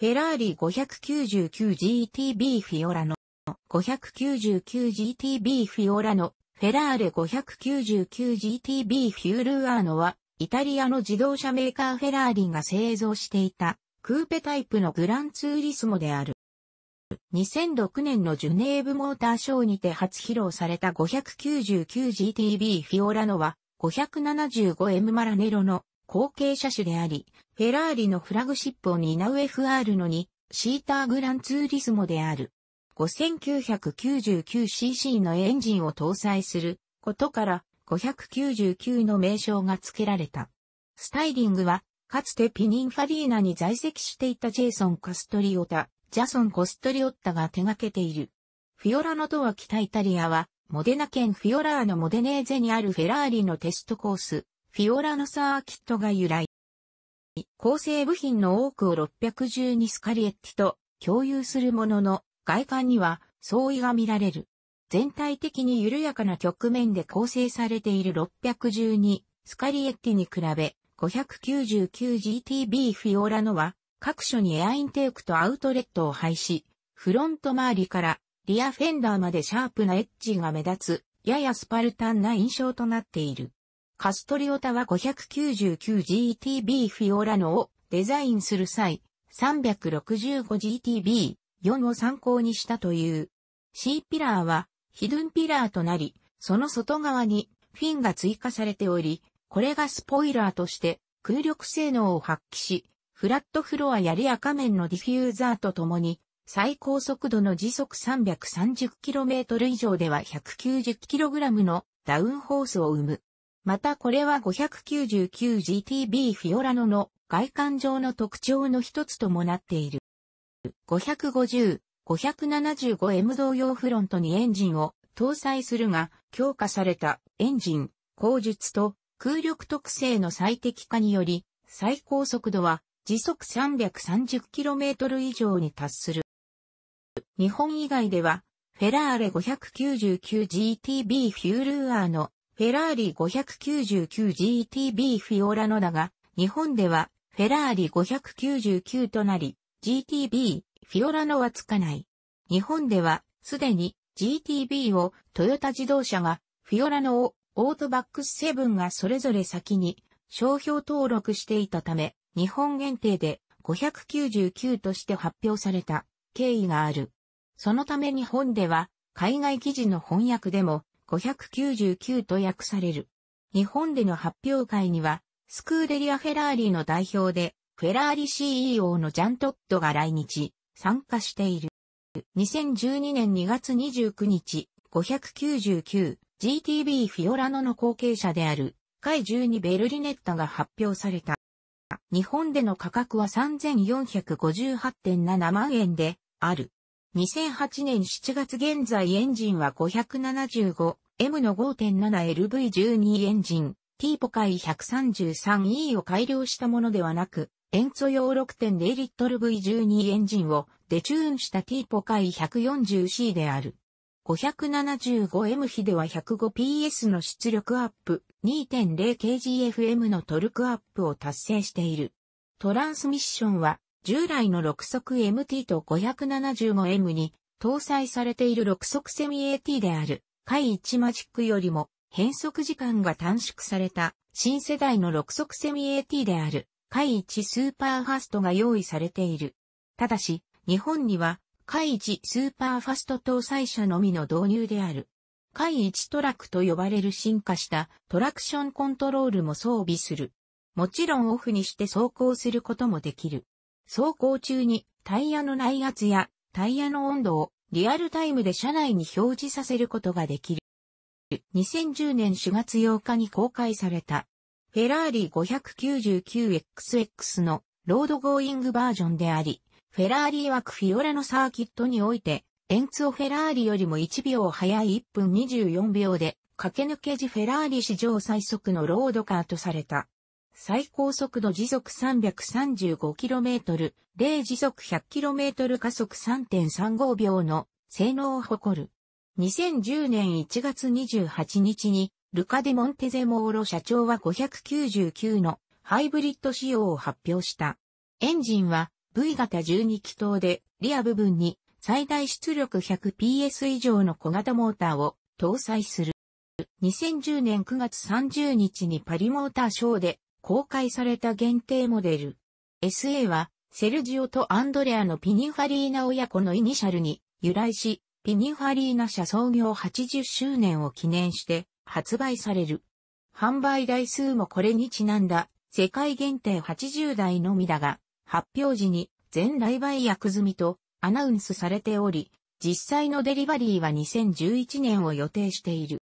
フェラーリ 599GTB フィオラノ 599GTB フィオラノフェラーレ 599GTB フュールアーノはイタリアの自動車メーカーフェラーリが製造していたクーペタイプのグランツーリスモである。2006年のジュネーブモーターショーにて初披露された 599GTB フィオラノは 575M マラネロの後継車種であり、フェラーリのフラグシップを担う FR の2、シーターグランツーリスモである。5999cc のエンジンを搭載することから599の名称が付けられた。スタイリングは、かつてピニンファリーナに在籍していたジェイソン・カストリオタ、ジャソン・コストリオッタが手掛けている。フィオラノとは北イタリアは、モデナ県フィオラーのモデネーゼにあるフェラーリのテストコース、フィオラのサーキットが由来。構成部品の多くを612スカリエッティと共有するものの、外観には相違が見られる。全体的に緩やかな局面で構成されている612スカリエッティに比べ、599GTB フィオラノは各所にエアインテークとアウトレットを配し、フロント周りからリアフェンダーまでシャープなエッジが目立つ、ややスパルタンな印象となっている。カストリオタは 599GTB フィオラノをデザインする際、365GTB4 を参考にしたという。C ピラーはヒドゥンピラーとなり、その外側にフィンが追加されており、これがスポイラーとして空力性能を発揮し、フラットフロアやレア仮面のディフューザーとともに、最高速度の時速 330km 以上では 190kg のダウンホースを生む。またこれは 599GTB フィオラノの外観上の特徴の一つともなっている。550、575M 同様フロントにエンジンを搭載するが、強化されたエンジン、後述と空力特性の最適化により、最高速度は時速 330km 以上に達する。日本以外では、フェラーレ 599GTB フュールアーのフェラーリ 599GTB フィオラノだが、日本ではフェラーリ599となり、GTB フィオラノはつかない。日本では、すでに GTB をトヨタ自動車が、フィオラノをオートバックス7がそれぞれ先に商標登録していたため、日本限定で599として発表された経緯がある。そのため日本では海外記事の翻訳でも599と訳される。日本での発表会には、スクーデリア・フェラーリの代表で、フェラーリ CEO のジャン・トットが来日、参加している。2012年2月29日、599GTB フィオラノの後継者である、イ12ベルリネッタが発表された。日本での価格は3458.7万円で、ある。2008年7月現在エンジンは 575M の 5.7LV12 エンジン、ティーポカイ 133E を改良したものではなく、塩素用 6.0LV12 エンジンをデチューンしたティーポカイ 140C である。575M 比では 105PS の出力アップ、2.0kgfm のトルクアップを達成している。トランスミッションは従来の6速 MT と 575M に搭載されている6速セミ AT である、回1マジックよりも変速時間が短縮された新世代の6速セミ AT である、回1スーパーファストが用意されている。ただし、日本には、回1スーパーファスト搭載車のみの導入である。回1トラックと呼ばれる進化したトラクションコントロールも装備する。もちろんオフにして走行することもできる。走行中にタイヤの内圧やタイヤの温度をリアルタイムで車内に表示させることができる。2010年4月8日に公開されたフェラーリ 599XX のロードゴーイングバージョンであり、フェラーリ枠フィオラのサーキットにおいて、エンツオフェラーリよりも1秒早い1分24秒で、駆け抜け時フェラーリ史上最速のロードカーとされた。最高速度時速 335km、0時速 100km 加速3.35秒の性能を誇る。2010年1月28日に、ルカ・デ・モンテゼモーロ社長は599のハイブリッド仕様を発表した。エンジンは V 型12気筒で、リア部分に最大出力 100PS 以上の小型モーターを搭載する。2010年9月30日にパリモーターショーで公開された限定モデル。SA は、セルジオとアンドレアのピニファリーナ親子のイニシャルに由来し、ピニファリーナ社創業80周年を記念して発売される。販売台数もこれにちなんだ世界限定80台のみだが、発表時に全来売薬済みとアナウンスされており、実際のデリバリーは2011年を予定している。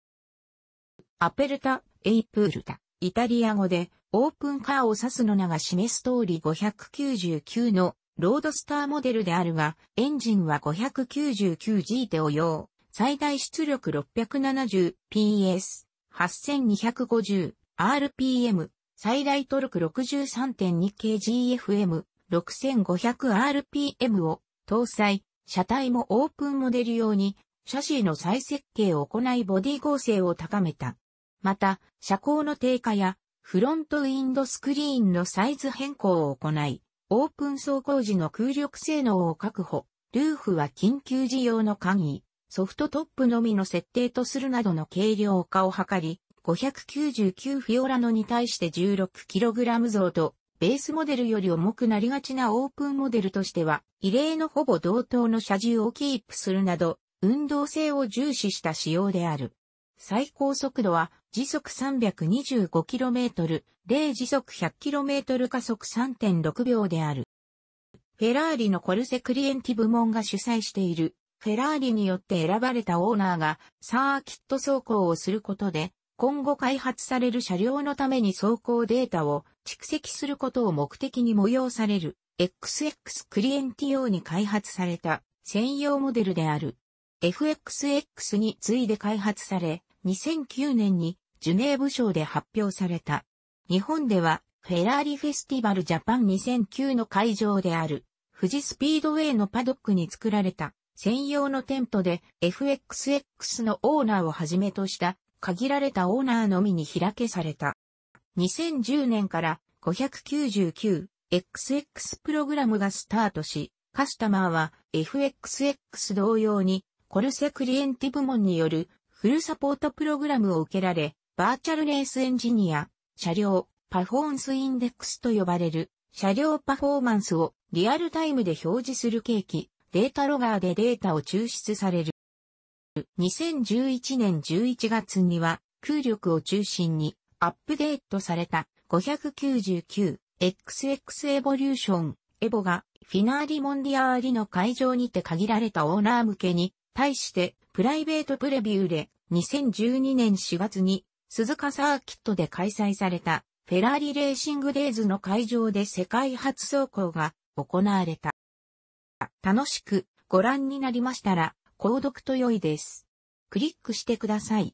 アペルタ、エイプールタ。イタリア語で、オープンカーを指すの名が示す通り599のロードスターモデルであるが、エンジンは 599G 手を用。最大出力 670PS、8250rpm、最大トルク 63.2kgfm、6500rpm を搭載、車体もオープンモデル用に、シャシーの再設計を行いボディ剛成を高めた。また、車高の低下や、フロントウィンドスクリーンのサイズ変更を行い、オープン走行時の空力性能を確保、ルーフは緊急時用の簡易、ソフトトップのみの設定とするなどの軽量化を図り、599フィオラノに対して 16kg 増と、ベースモデルより重くなりがちなオープンモデルとしては、異例のほぼ同等の車重をキープするなど、運動性を重視した仕様である。最高速度は時速 325km、0時速 100km 加速3.6秒である。フェラーリのコルセクリエンティ部門が主催している、フェラーリによって選ばれたオーナーがサーキット走行をすることで、今後開発される車両のために走行データを蓄積することを目的に催される XX クリエンティ用に開発された専用モデルである。FXX に次いで開発され、2009年にジュネーブ賞で発表された。日本ではフェラーリフェスティバルジャパン2009の会場である富士スピードウェイのパドックに作られた専用のテントで FXX のオーナーをはじめとした限られたオーナーのみに開けされた。2010年から 599XX プログラムがスタートし、カスタマーは FXX 同様にコルセクリエンティ部門によるフルサポートプログラムを受けられ、バーチャルレースエンジニア、車両、パフォーンスインデックスと呼ばれる、車両パフォーマンスをリアルタイムで表示するケーキ、データロガーでデータを抽出される。2011年11月には、空力を中心にアップデートされた 599XX エボリューションエボがフィナーリモンディアーリの会場にて限られたオーナー向けに対してプライベートプレビューで2012年4月に鈴鹿サーキットで開催されたフェラーリレーシングデイズの会場で世界初走行が行われた。楽しくご覧になりましたら購読と良いです。クリックしてください。